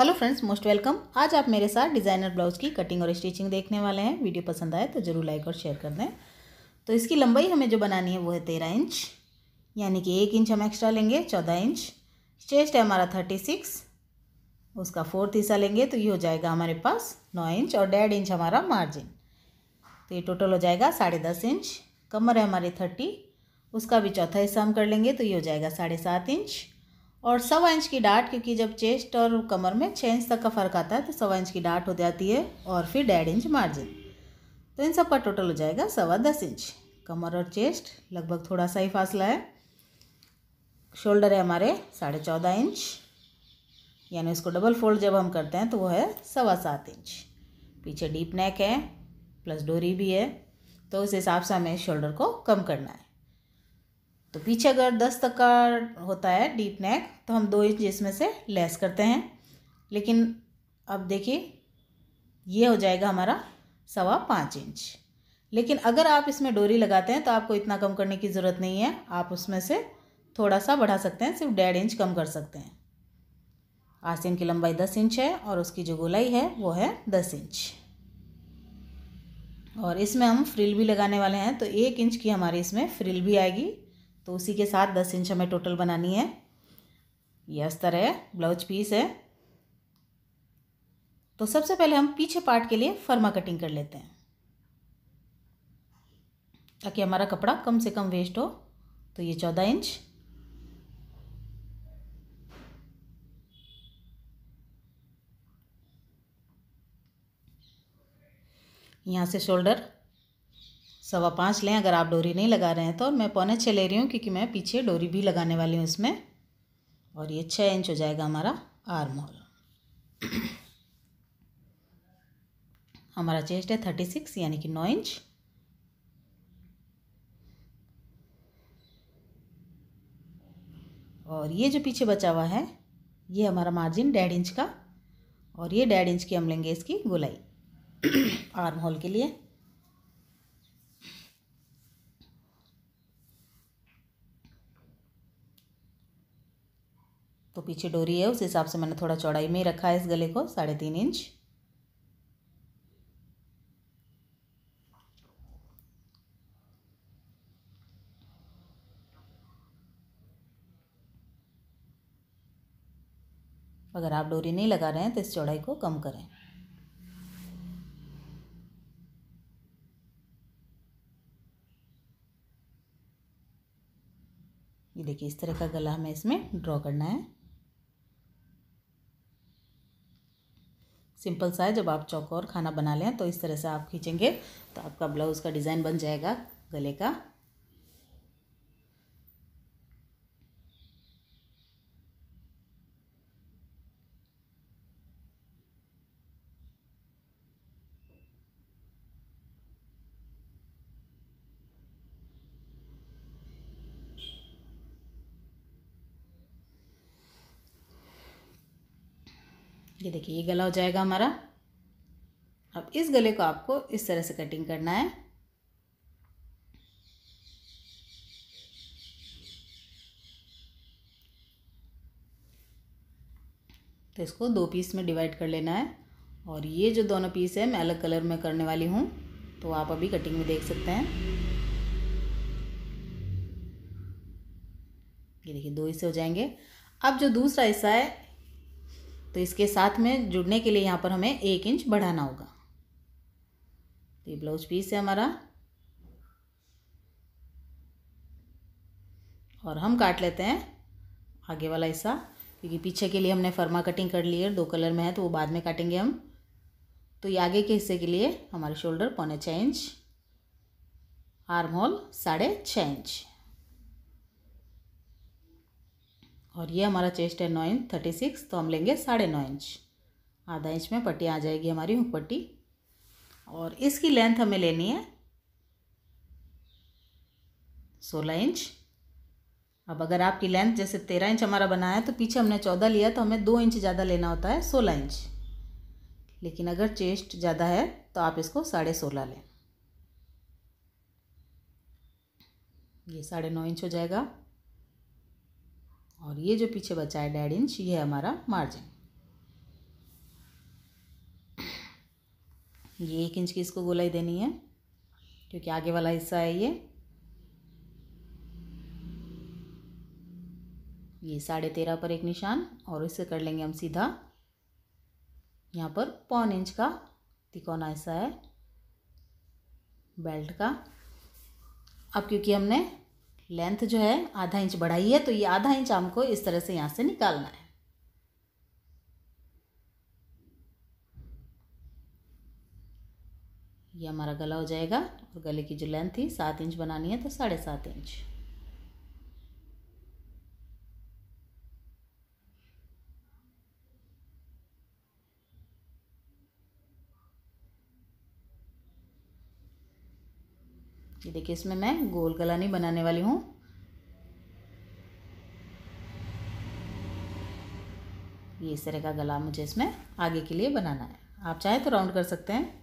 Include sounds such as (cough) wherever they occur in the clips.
Hello friends most welcome आज आप मेरे साथ डिज़ाइनर ब्लाउज़ की कटिंग और स्टिचिंग देखने वाले हैं वीडियो पसंद आए तो ज़रूर लाइक और शेयर कर दें तो इसकी लंबाई हमें जो बनानी है वो है तेरह इंच यानी कि एक इंच हम एक्स्ट्रा लेंगे चौदह इंच चेस्ट है हमारा थर्टी सिक्स उसका फोर्थ हिस्सा लेंगे तो ये हो जाएगा हमारे पास नौ इंच और डेढ़ इंच हमारा मार्जिन तो ये टोटल हो जाएगा साढ़े दस इंच कमर है हमारी थर्टी उसका भी चौथा हिस्सा हम कर लेंगे तो ये हो जाएगा साढ़े सात इंच और सवा इंच की डाट क्योंकि जब चेस्ट और कमर में छः इंच तक का फ़र्क आता है तो सवा इंच की डाट हो जाती है और फिर डेढ़ इंच मार्जिन तो इन सब का टोटल हो जाएगा सवा दस इंच कमर और चेस्ट लगभग थोड़ा सा ही फासला है शोल्डर है हमारे साढ़े चौदह इंच यानी उसको डबल फोल्ड जब हम करते हैं तो वो है सवा सात इंच पीछे डीप नेक है प्लस डोरी भी है तो उस हिसाब से हमें शोल्डर को कम करना है तो पीछे अगर दस तक का होता है डीप नेक तो हम दो इंच इसमें से लेस करते हैं लेकिन अब देखिए ये हो जाएगा हमारा सवा पाँच इंच लेकिन अगर आप इसमें डोरी लगाते हैं तो आपको इतना कम करने की ज़रूरत नहीं है आप उसमें से थोड़ा सा बढ़ा सकते हैं सिर्फ डेढ़ इंच कम कर सकते हैं आसिन की लंबाई दस इंच है और उसकी जो गोलाई है वो है दस इंच और इसमें हम फ्रिल भी लगाने वाले हैं तो एक इंच की हमारी इसमें फ्रिल भी आएगी तो उसी के साथ दस इंच हमें टोटल बनानी है यह अस्तर है ब्लाउज पीस है तो सबसे पहले हम पीछे पार्ट के लिए फर्मा कटिंग कर लेते हैं ताकि हमारा कपड़ा कम से कम वेस्ट हो तो ये चौदह इंच यहाँ से शोल्डर सवा पाँच लें अगर आप डोरी नहीं लगा रहे हैं तो और मैं पौने छः ले रही हूँ क्योंकि मैं पीछे डोरी भी लगाने वाली हूँ इसमें और ये छः इंच हो जाएगा हमारा आर्म होल हमारा चेस्ट है थर्टी सिक्स यानी कि नौ इंच और ये जो पीछे बचा हुआ है ये हमारा मार्जिन डेढ़ इंच का और ये डेढ़ इंच की हम लेंगे इसकी गोलाई आर्म होल के लिए तो पीछे डोरी है उस हिसाब से मैंने थोड़ा चौड़ाई में रखा है इस गले को साढ़े तीन इंच अगर आप डोरी नहीं लगा रहे हैं तो इस चौड़ाई को कम करें ये देखिए इस तरह का गला हमें इसमें ड्रॉ करना है सिंपल सा है जब आप चौकोर खाना बना लें तो इस तरह से आप खींचेंगे तो आपका ब्लाउज़ का डिज़ाइन बन जाएगा गले का ये देखिए ये गला हो जाएगा हमारा अब इस गले को आपको इस तरह से कटिंग करना है तो इसको दो पीस में डिवाइड कर लेना है और ये जो दोनों पीस है मैं अलग कलर में करने वाली हूँ तो आप अभी कटिंग में देख सकते हैं ये देखिए दो हिस्से हो जाएंगे अब जो दूसरा हिस्सा है तो इसके साथ में जुड़ने के लिए यहाँ पर हमें एक इंच बढ़ाना होगा तो ये ब्लाउज पीस है हमारा और हम काट लेते हैं आगे वाला हिस्सा क्योंकि पीछे के लिए हमने फर्मा कटिंग कर ली है दो कलर में है तो वो बाद में काटेंगे हम तो ये आगे के हिस्से के लिए हमारे शोल्डर पौने छः इंच आर्म होल साढ़े छः इंच और ये हमारा चेस्ट है नौ इंच थर्टी सिक्स तो हम लेंगे साढ़े नौ इंच आधा इंच में पट्टी आ जाएगी हमारी हुक पट्टी और इसकी लेंथ हमें लेनी है सोलह इंच अब अगर आपकी लेंथ जैसे तेरह इंच हमारा बनाया है तो पीछे हमने चौदह लिया तो हमें दो इंच ज़्यादा लेना होता है सोलह इंच लेकिन अगर चेस्ट ज़्यादा है तो आप इसको साढ़े सोलह लें ये साढ़े नौ इंच हो जाएगा और ये जो पीछे बचा है डेढ़ इंच ये हमारा मार्जिन ये एक इंच की इसको गोलाई देनी है क्योंकि आगे वाला हिस्सा है ये ये साढ़े तेरह पर एक निशान और इसे कर लेंगे हम सीधा यहाँ पर पौन इंच का तिकोना हिस्सा है बेल्ट का अब क्योंकि हमने लेंथ जो है आधा इंच बढ़ाई है तो ये आधा इंच हमको इस तरह से यहाँ से निकालना है ये हमारा गला हो जाएगा और गले की जो लेंथ थी सात इंच बनानी है तो साढ़े सात इंच ये देखिए इसमें मैं गोल गला नहीं बनाने वाली हूँ ये इस तरह का गला मुझे इसमें आगे के लिए बनाना है आप चाहे तो राउंड कर सकते हैं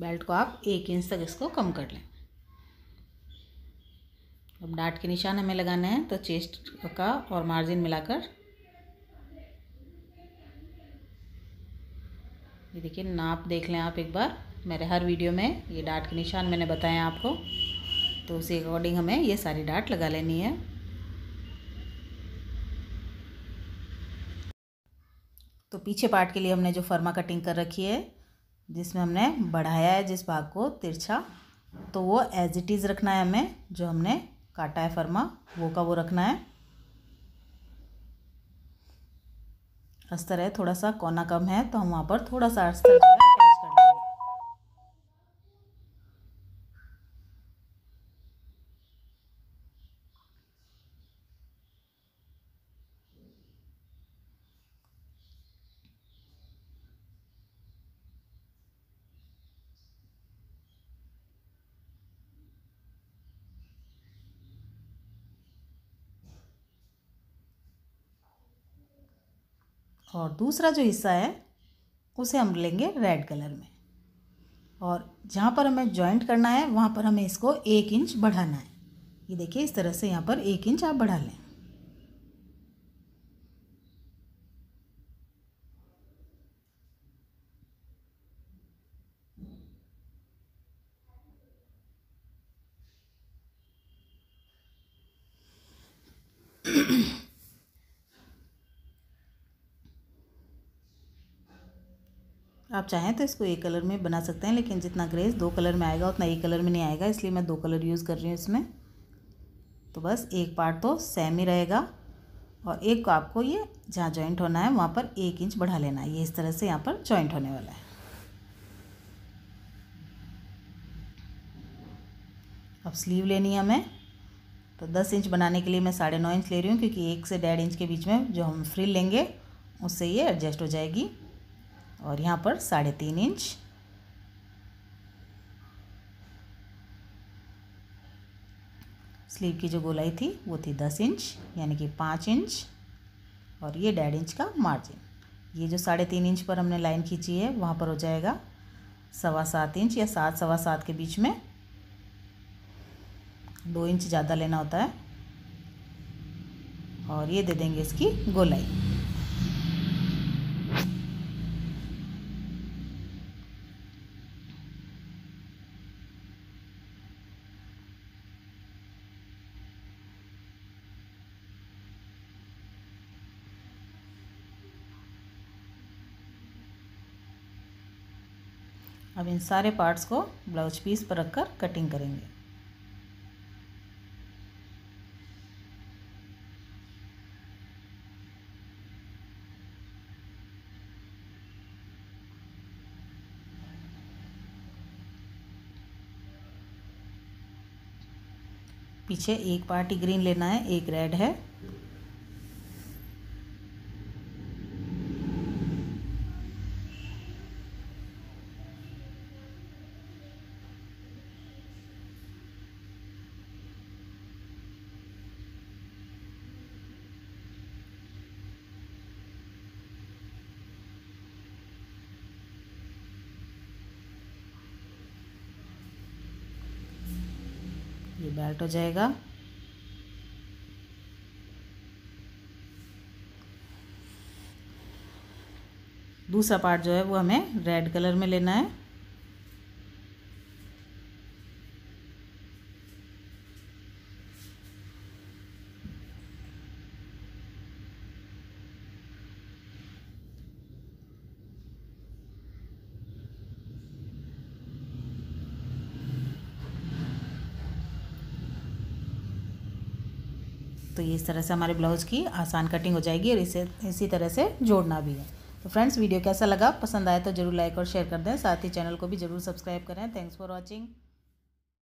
बेल्ट को आप एक इंच तक इसको कम कर लें अब डाट के निशान हमें लगाना है तो चेस्ट का और मार्जिन मिलाकर ये देखिए नाप देख लें आप एक बार मेरे हर वीडियो में ये डाट के निशान मैंने बताए आपको तो उसी अकॉर्डिंग हमें ये सारी डाट लगा लेनी है तो पीछे पार्ट के लिए हमने जो फर्मा कटिंग कर रखी है जिसमें हमने बढ़ाया है जिस भाग को तिरछा तो वो एज इट इज़ रखना है हमें जो हमने काटा है फर्मा वो का वो रखना है अस्तर है थोड़ा सा कोना कम है तो हम वहाँ पर थोड़ा सा अस्तर जो है और दूसरा जो हिस्सा है उसे हम लेंगे रेड कलर में और जहाँ पर हमें जॉइंट करना है वहाँ पर हमें इसको एक इंच बढ़ाना है ये देखिए इस तरह से यहाँ पर एक इंच आप बढ़ा लें Mm-hmm. (clears throat) आप चाहें तो इसको एक कलर में बना सकते हैं लेकिन जितना ग्रेस दो कलर में आएगा उतना एक कलर में नहीं आएगा इसलिए मैं दो कलर यूज़ कर रही हूँ इसमें तो बस एक पार्ट तो सेम ही रहेगा और एक को आपको ये जहाँ जॉइंट होना है वहाँ पर एक इंच बढ़ा लेना है ये इस तरह से यहाँ पर जॉइंट होने वाला है अब स्लीव लेनी है हमें तो दस इंच बनाने के लिए मैं साढ़े नौ इंच ले रही हूँ क्योंकि एक से डेढ़ इंच के बीच में जो हम फ्री लेंगे उससे ये एडजस्ट हो जाएगी और यहाँ पर साढ़े तीन इंच स्लीव की जो गोलाई थी वो थी दस इंच यानी कि पाँच इंच और ये डेढ़ इंच का मार्जिन ये जो साढ़े तीन इंच पर हमने लाइन खींची है वहाँ पर हो जाएगा सवा सात इंच या सात सवा सात के बीच में दो इंच ज़्यादा लेना होता है और ये दे देंगे इसकी गोलाई अब इन सारे पार्ट्स को ब्लाउज पीस पर रखकर कटिंग करेंगे पीछे एक पार्टी ग्रीन लेना है एक रेड है ये बेल्ट हो जाएगा दूसरा पार्ट जो है वो हमें रेड कलर में लेना है तो ये इस तरह से हमारे ब्लाउज़ की आसान कटिंग हो जाएगी और इसे इसी तरह से जोड़ना भी है तो फ्रेंड्स वीडियो कैसा लगा पसंद आया तो जरूर लाइक और शेयर कर दें साथ ही चैनल को भी जरूर सब्सक्राइब करें थैंक्स फॉर वॉचिंग